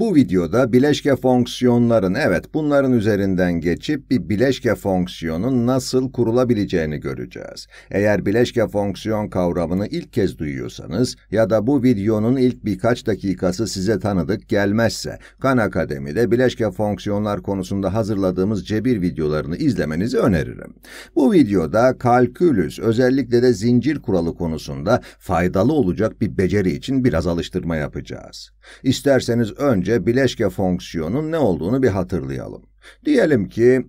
Bu videoda bileşke fonksiyonların, evet bunların üzerinden geçip bir bileşke fonksiyonun nasıl kurulabileceğini göreceğiz. Eğer bileşke fonksiyon kavramını ilk kez duyuyorsanız ya da bu videonun ilk birkaç dakikası size tanıdık gelmezse, Khan Akademi'de bileşke fonksiyonlar konusunda hazırladığımız cebir videolarını izlemenizi öneririm. Bu videoda kalkülüs, özellikle de zincir kuralı konusunda faydalı olacak bir beceri için biraz alıştırma yapacağız. İsterseniz önce önce bileşke fonksiyonun ne olduğunu bir hatırlayalım. Diyelim ki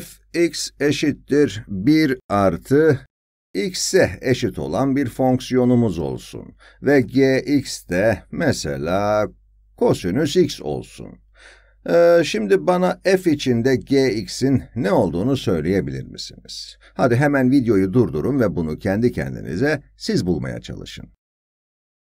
fx eşittir 1 artı x'e eşit olan bir fonksiyonumuz olsun ve gx de mesela kosinüs x olsun. Ee, şimdi bana f içinde gx'in ne olduğunu söyleyebilir misiniz? Hadi hemen videoyu durdurun ve bunu kendi kendinize siz bulmaya çalışın.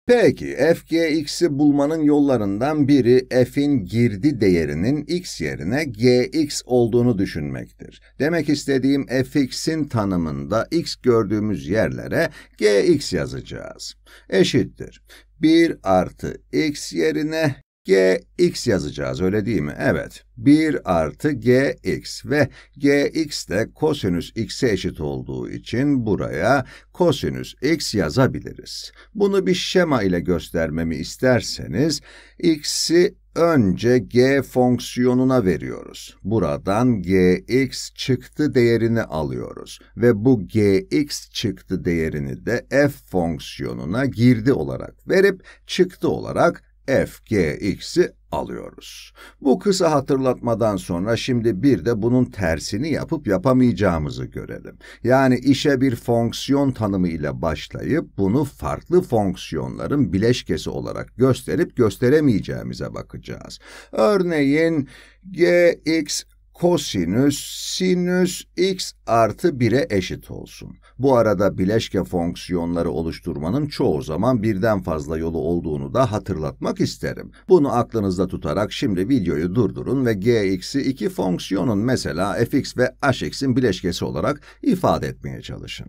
Peki fgx'i bulmanın yollarından biri f'in girdi değerinin x yerine gx olduğunu düşünmektir. Demek istediğim fx'in tanımında x gördüğümüz yerlere gx yazacağız. Eşittir. 1 artı x yerine gx yazacağız öyle değil mi? Evet. 1 artı gx ve gx de kosinüs x'e eşit olduğu için buraya kosinüs x yazabiliriz. Bunu bir şema ile göstermemi isterseniz x'i önce g fonksiyonuna veriyoruz. Buradan gx çıktı değerini alıyoruz ve bu gx çıktı değerini de f fonksiyonuna girdi olarak verip çıktı olarak FGX'i alıyoruz. Bu kısa hatırlatmadan sonra şimdi bir de bunun tersini yapıp yapamayacağımızı görelim. Yani işe bir fonksiyon tanımı ile başlayıp bunu farklı fonksiyonların bileşkesi olarak gösterip gösteremeyeceğimize bakacağız. Örneğin gx kosinüs sinüs x artı 1'e eşit olsun. Bu arada bileşke fonksiyonları oluşturmanın çoğu zaman birden fazla yolu olduğunu da hatırlatmak isterim. Bunu aklınızda tutarak şimdi videoyu durdurun ve gx'i iki fonksiyonun mesela fx ve hx'in bileşkesi olarak ifade etmeye çalışın.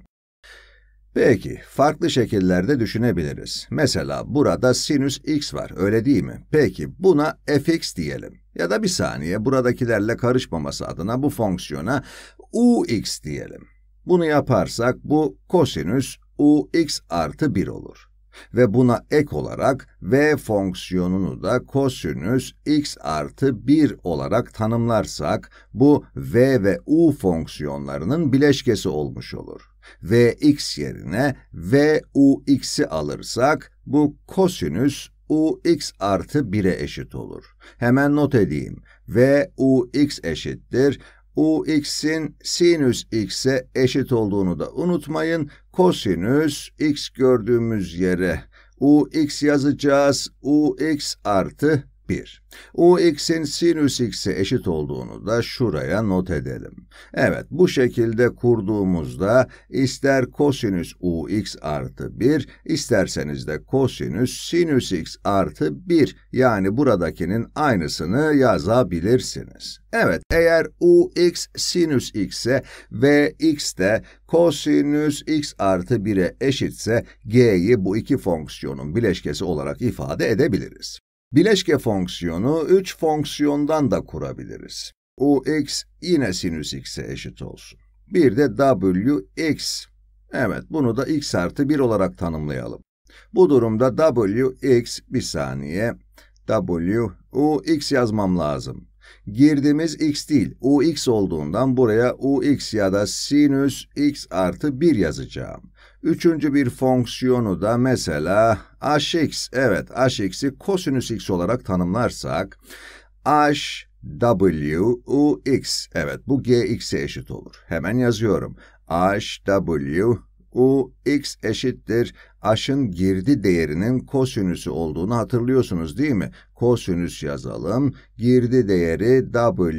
Peki, farklı şekillerde düşünebiliriz. Mesela burada sinüs x var, öyle değil mi? Peki, buna fx diyelim. Ya da bir saniye, buradakilerle karışmaması adına bu fonksiyona ux diyelim. Bunu yaparsak bu kosinüs ux artı 1 olur ve buna ek olarak v fonksiyonunu da kosinüs x artı 1 olarak tanımlarsak bu v ve u fonksiyonlarının bileşkesi olmuş olur. V x yerine v u x'i alırsak bu kosinüs x artı 1'e eşit olur. Hemen not edeyim. v u x eşittir u(x)'in sinüs x'e eşit olduğunu da unutmayın. Kosinüs x gördüğümüz yere u(x) yazacağız. u(x) artı 1. U x'in sinüs x'e eşit olduğunu da şuraya not edelim. Evet bu şekilde kurduğumuzda ister kosinüs u x artı 1 isterseniz de kosinüs sinüs x artı 1 yani buradakinin aynısını yazabilirsiniz. Evet eğer u x sinüs x'e ve x de kosinüs x artı 1'e eşitse g'yi bu iki fonksiyonun bileşkesi olarak ifade edebiliriz. Bileşke fonksiyonu 3 fonksiyondan da kurabiliriz. Ux yine sinüs x'e eşit olsun. Bir de wx. Evet, bunu da x artı 1 olarak tanımlayalım. Bu durumda wx, bir saniye, w, ux yazmam lazım. Girdiğimiz x değil, ux olduğundan buraya ux ya da sinüs x artı 1 yazacağım. Üçüncü bir fonksiyonu da mesela h x evet h hx'i kosinüs x olarak tanımlarsak h w u x, evet bu g x'e eşit olur. Hemen yazıyorum. h w u x eşittir aşın girdi değerinin kosinüsü olduğunu hatırlıyorsunuz değil mi? Kosinüs yazalım. Girdi değeri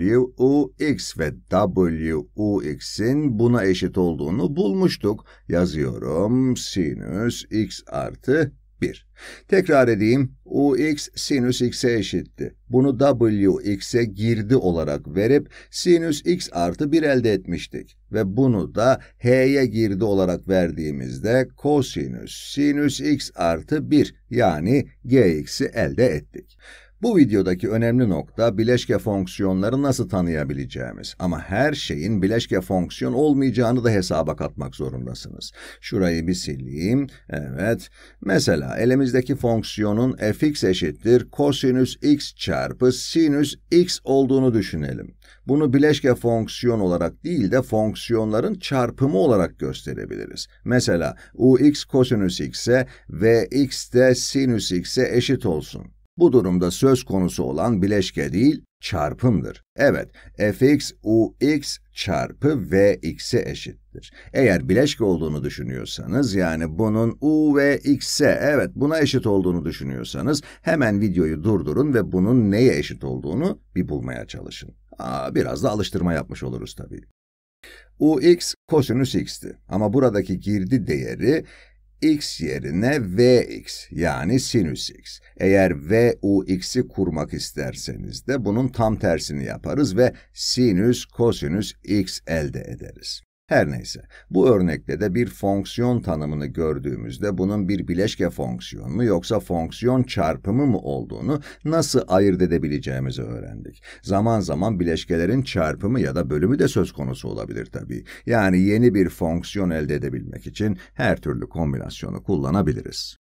w u x ve w u x'in buna eşit olduğunu bulmuştuk. Yazıyorum sinüs x artı 1. Tekrar edeyim, ux sinüs x'e eşitti. Bunu w x'e girdi olarak verip sinüs x artı 1 elde etmiştik. Ve bunu da h'ye girdi olarak verdiğimizde kosinüs sinüs x artı 1 yani gx'i elde ettik. Bu videodaki önemli nokta bileşke fonksiyonları nasıl tanıyabileceğimiz. Ama her şeyin bileşke fonksiyon olmayacağını da hesaba katmak zorundasınız. Şurayı bir sileyim. Evet. Mesela elimizdeki fonksiyonun fx eşittir kosinüs x çarpı sinüs x olduğunu düşünelim. Bunu bileşke fonksiyon olarak değil de fonksiyonların çarpımı olarak gösterebiliriz. Mesela ux kosinüs x'e vx de sinüs x'e eşit olsun. Bu durumda söz konusu olan bileşke değil, çarpımdır. Evet, fx ux çarpı vx'e eşittir. Eğer bileşke olduğunu düşünüyorsanız, yani bunun u ve x'e, evet buna eşit olduğunu düşünüyorsanız, hemen videoyu durdurun ve bunun neye eşit olduğunu bir bulmaya çalışın. Aa, biraz da alıştırma yapmış oluruz tabii. ux kosinüs x'ti ama buradaki girdi değeri x yerine vx yani sinüs x. Eğer v u x'i kurmak isterseniz de bunun tam tersini yaparız ve sinüs kosinüs x elde ederiz. Her neyse, bu örnekte de bir fonksiyon tanımını gördüğümüzde bunun bir bileşke fonksiyonu mu yoksa fonksiyon çarpımı mı olduğunu nasıl ayırt edebileceğimizi öğrendik. Zaman zaman bileşkelerin çarpımı ya da bölümü de söz konusu olabilir tabii. Yani yeni bir fonksiyon elde edebilmek için her türlü kombinasyonu kullanabiliriz.